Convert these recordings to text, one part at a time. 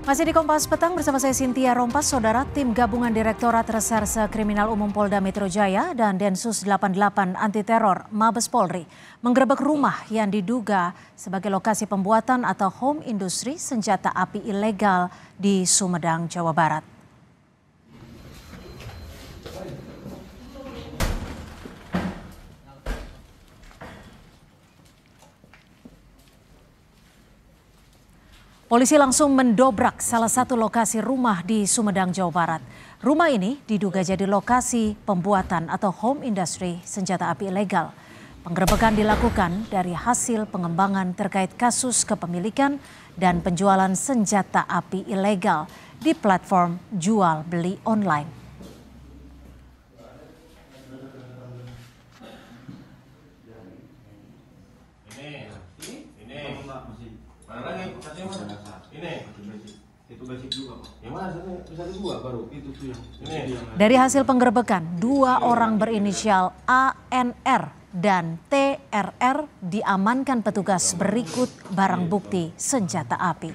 Masih di Kompas Petang bersama saya Sintia Rompas, Saudara Tim Gabungan Direktorat Reserse Kriminal Umum Polda Metro Jaya dan Densus 88 Anti Teror Mabes Polri menggerebek rumah yang diduga sebagai lokasi pembuatan atau home industri senjata api ilegal di Sumedang, Jawa Barat. Polisi langsung mendobrak salah satu lokasi rumah di Sumedang, Jawa Barat. Rumah ini diduga jadi lokasi pembuatan atau home industry senjata api ilegal. Penggerebekan dilakukan dari hasil pengembangan terkait kasus kepemilikan dan penjualan senjata api ilegal di platform jual beli online. ini, dari hasil penggerbekan, dua orang berinisial ANR dan TRR diamankan petugas berikut barang iya, bukti senjata api.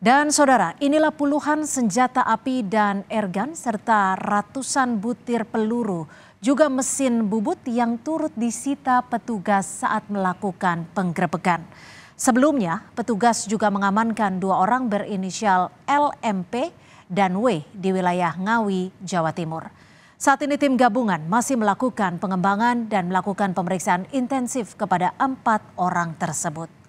Dan saudara, inilah puluhan senjata api dan ergan serta ratusan butir peluru, juga mesin bubut yang turut disita petugas saat melakukan penggerebekan. Sebelumnya, petugas juga mengamankan dua orang berinisial LMP dan W di wilayah Ngawi, Jawa Timur. Saat ini tim gabungan masih melakukan pengembangan dan melakukan pemeriksaan intensif kepada empat orang tersebut.